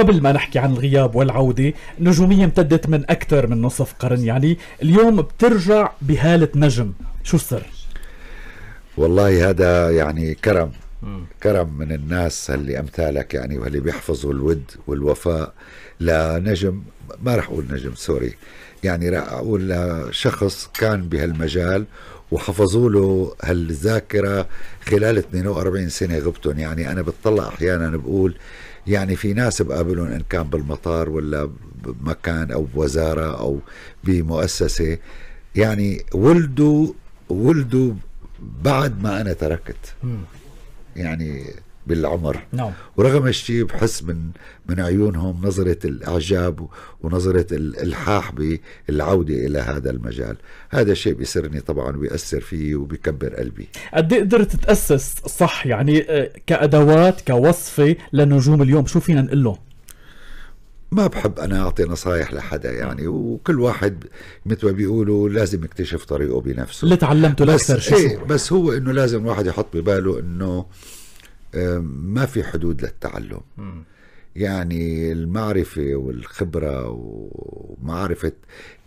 قبل ما نحكي عن الغياب والعودة نجومية امتدت من أكثر من نصف قرن يعني اليوم بترجع بهالة نجم شو السر؟ والله هذا يعني كرم كرم من الناس اللي امثالك يعني واللي بيحفظوا الود والوفاء لنجم ما راح اقول نجم سوري يعني راح اقول لشخص كان بهالمجال وحفظوا له هالذاكره خلال 42 سنه غبتهم يعني انا بتطلع احيانا بقول يعني في ناس بقابلهم ان كان بالمطار ولا بمكان او بوزاره او بمؤسسه يعني ولدوا ولدوا بعد ما انا تركت يعني بالعمر نعم. ورغم هالشيء بحس من من عيونهم نظرة الإعجاب ونظرة الإلحاح بالعودة إلى هذا المجال هذا شيء بيسرني طبعا وبيأثر فيه وبيكبر قلبي قد قدرت تتأسس صح يعني آه، كأدوات كوصفة لنجوم اليوم شو فينا نقول له؟ ما بحب انا اعطي نصايح لحدا يعني وكل واحد مثل ما بيقولوا لازم يكتشف طريقه بنفسه اللي تعلمته لاكثر شيء ايه بس هو انه لازم الواحد يحط بباله انه ما في حدود للتعلم يعني المعرفة والخبرة ومعرفة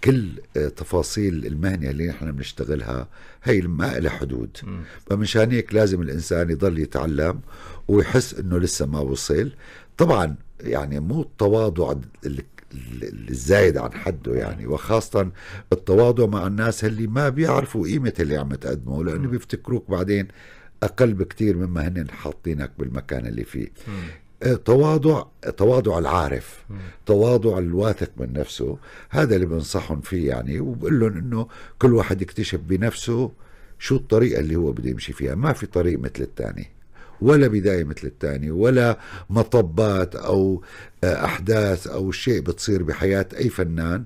كل تفاصيل المهنة اللي نحن بنشتغلها هي ما لها حدود فمنشان هيك لازم الإنسان يضل يتعلم ويحس إنه لسه ما وصل طبعا يعني مو التواضع الزايد عن حده يعني وخاصة التواضع مع الناس اللي ما بيعرفوا قيمة اللي عم تقدمه لأنه بيفتكروك بعدين اقل بكثير مما هن حاطينك بالمكان اللي فيه إيه، تواضع تواضع العارف تواضع الواثق من نفسه هذا اللي بنصحهم فيه يعني وبقول لهم انه كل واحد يكتشف بنفسه شو الطريقة اللي هو بده يمشي فيها ما في طريق مثل الثاني ولا بداية مثل الثاني ولا مطبات أو آه، أحداث أو شيء بتصير بحياة أي فنان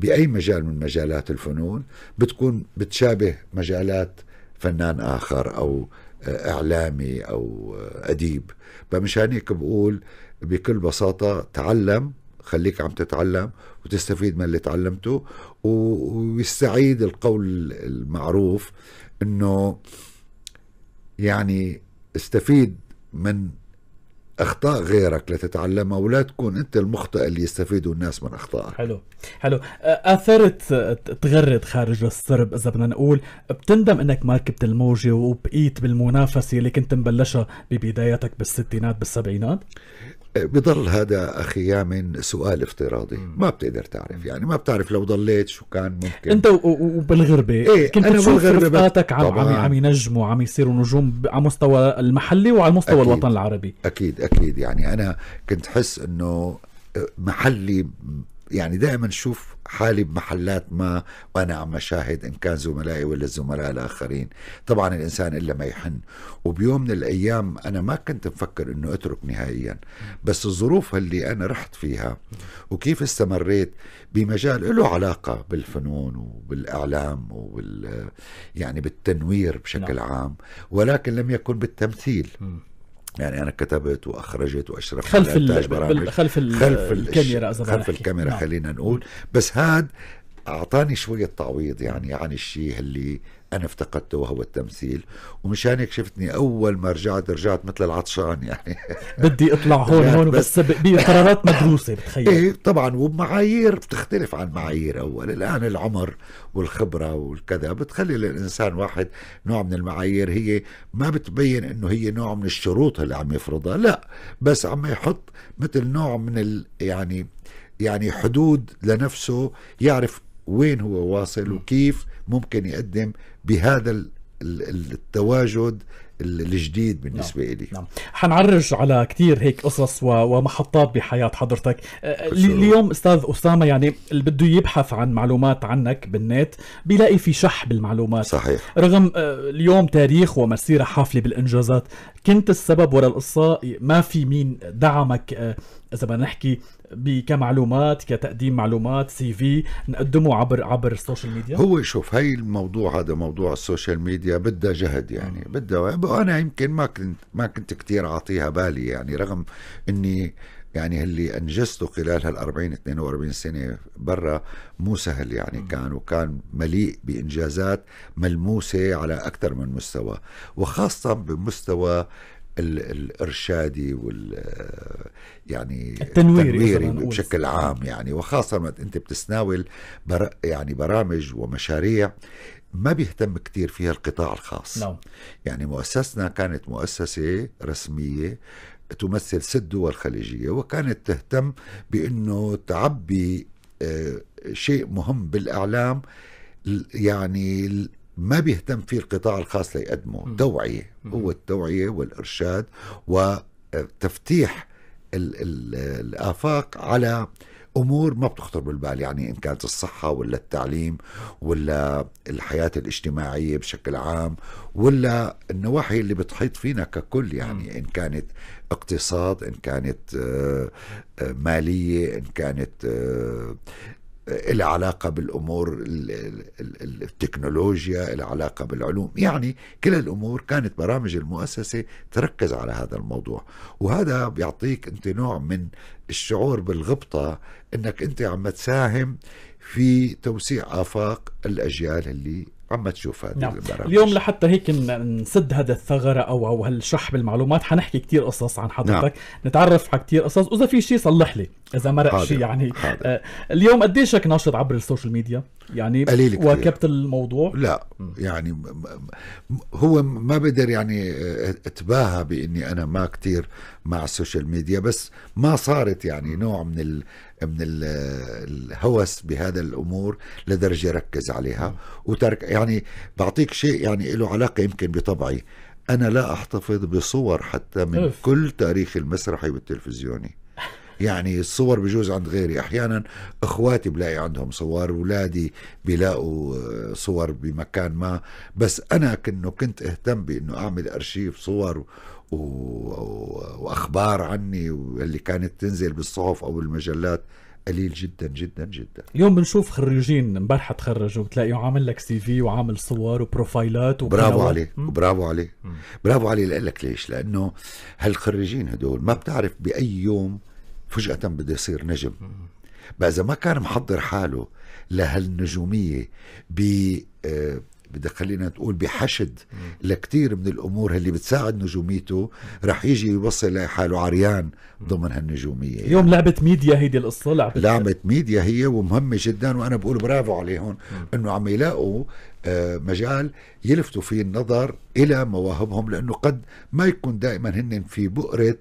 بأي مجال من مجالات الفنون بتكون بتشابه مجالات فنان آخر أو اعلامي او اديب فمشان هيك بقول بكل بساطه تعلم خليك عم تتعلم وتستفيد من اللي تعلمته ويستعيد القول المعروف انه يعني استفيد من اخطاء غيرك لتتعلمها ولا تكون انت المخطئ اللي يستفيدوا الناس من اخطائك حلو حلو أه، اثرت أه، تغرد خارج السرب اذا بدنا نقول بتندم انك ما ركبت الموجه وبقيت بالمنافسه اللي كنت مبلشها ببدايتك بالستينات بالسبعينات بضل هذا اخي يامن سؤال افتراضي ما بتقدر تعرف يعني ما بتعرف لو ضليت شو كان ممكن انت وبالغربه ايه كنت انا بالغربه رفقاتك عم عم عم ينجموا عم يصيروا نجوم على مستوى المحلي وعلى مستوى أكيد. الوطن العربي اكيد اكيد يعني انا كنت حس انه آه، محلي يعني دائما شوف حالي بمحلات ما وانا عم اشاهد ان كان زملائي ولا الزملاء الاخرين طبعا الانسان الا ما يحن وبيوم من الايام انا ما كنت مفكر انه اترك نهائيا بس الظروف اللي انا رحت فيها وكيف استمريت بمجال له علاقه بالفنون وبالاعلام وبال يعني بالتنوير بشكل نعم. عام ولكن لم يكن بالتمثيل يعني انا كتبت واخرجت واشرفت خلف على برامج خلف, ال خلف ال الكاميرا خلف نحكي. الكاميرا نعم. خلينا نقول بس هاد اعطاني شويه تعويض يعني عن الشيء اللي أنا افتقدته وهو التمثيل ومشان هيك شفتني أول ما رجعت رجعت مثل العطشان يعني بدي أطلع هون هون بس, بقرارات مدروسة بتخيل إيه طبعا ومعايير بتختلف عن معايير أول الآن العمر والخبرة والكذا بتخلي للإنسان واحد نوع من المعايير هي ما بتبين إنه هي نوع من الشروط اللي عم يفرضها لا بس عم يحط مثل نوع من ال يعني يعني حدود لنفسه يعرف وين هو واصل وكيف ممكن يقدم بهذا التواجد الجديد نعم، بالنسبه نعم. لي نعم حنعرج على كثير هيك قصص ومحطات بحياه حضرتك أه، أه، اليوم استاذ اسامه يعني اللي بده يبحث عن معلومات عنك بالنت بيلاقي في شح بالمعلومات صحيح رغم أه، اليوم تاريخ ومسيره حافله بالانجازات كنت السبب وراء القصه ما في مين دعمك اذا بدنا نحكي كمعلومات كتقديم معلومات سي في نقدمه عبر عبر السوشيال ميديا هو شوف هاي الموضوع هذا موضوع السوشيال ميديا بدها جهد يعني بدها وانا يمكن ما كنت ما كنت كثير اعطيها بالي يعني رغم اني يعني اللي انجزته خلال هال 40 42 سنه برا مو سهل يعني كان وكان مليء بانجازات ملموسه على اكثر من مستوى وخاصه بمستوى الارشادي وال يعني التنويري, التنويري بشكل عام يعني وخاصه ما انت بتسناول بر يعني برامج ومشاريع ما بيهتم كتير فيها القطاع الخاص نعم. يعني مؤسستنا كانت مؤسسة رسمية تمثل ست دول خليجية وكانت تهتم بأنه تعبي آه، شيء مهم بالإعلام يعني ما بيهتم فيه القطاع الخاص ليقدمه توعية هو التوعية والإرشاد وتفتيح الـ الـ الآفاق على امور ما بتخطر بالبال يعني ان كانت الصحه ولا التعليم ولا الحياه الاجتماعيه بشكل عام ولا النواحي اللي بتحيط فينا ككل يعني ان كانت اقتصاد ان كانت آه، آه، ماليه ان كانت آه، إلها علاقة بالأمور التكنولوجيا إلها علاقة بالعلوم يعني كل الأمور كانت برامج المؤسسة تركز على هذا الموضوع وهذا بيعطيك أنت نوع من الشعور بالغبطة أنك أنت عم تساهم في توسيع آفاق الأجيال اللي عم تشوف هذه نعم. البرامج اليوم لحتى هيك نسد هذا الثغره او او هالشح بالمعلومات حنحكي كثير قصص عن حضرتك نعم. نتعرف على كثير قصص واذا في شيء صلح لي اذا مرق شيء يعني حاضر. آه، اليوم قديشك ناشط عبر السوشيال ميديا يعني قليل كتير. الموضوع لا يعني هو ما بقدر يعني آه، اتباهى باني انا ما كتير مع السوشيال ميديا بس ما صارت يعني نوع من ال من الهوس بهذا الامور لدرجه ركز عليها وترك يعني بعطيك شيء يعني له علاقه يمكن بطبعي انا لا احتفظ بصور حتى من كل تاريخ المسرحي والتلفزيوني يعني الصور بجوز عند غيري احيانا اخواتي بلاقي عندهم صور اولادي بيلاقوا آه، صور بمكان ما بس انا كنه كنت اهتم بانه اعمل ارشيف صور و... واخبار عني واللي كانت تنزل بالصحف او المجلات قليل جدا جدا جدا اليوم بنشوف خريجين امبارحه تخرجوا بتلاقيه عامل لك سي في وعامل صور وبروفايلات برافو عليه برافو عليه برافو عليه لك ليش لانه هالخريجين هدول ما بتعرف باي يوم فجأة بده يصير نجم بس إذا ما كان محضر حاله لهالنجومية ب آه، بدي خلينا نقول بحشد لكثير من الامور اللي بتساعد نجوميته رح يجي يوصل لحاله عريان ضمن هالنجوميه يعني. يوم لعبه ميديا هيدي القصه لعبه لعبه ميديا هي ومهمه جدا وانا بقول برافو عليهم انه عم يلاقوا آه، مجال يلفتوا فيه النظر الى مواهبهم لانه قد ما يكون دائما هن في بؤره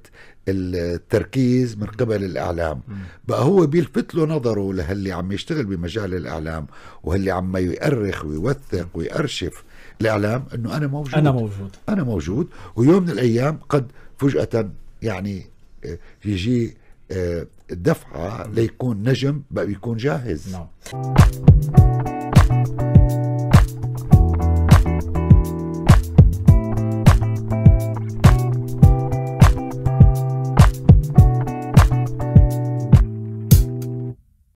التركيز من قبل الاعلام بقى هو بيلفت له نظره لهاللي عم يشتغل بمجال الاعلام وهاللي عم يؤرخ ويوثق ويأرشف الاعلام انه انا موجود انا موجود انا موجود ويوم من الايام قد فجأة يعني آه، يجي آه، دفعة ليكون نجم بقى بيكون جاهز نعم.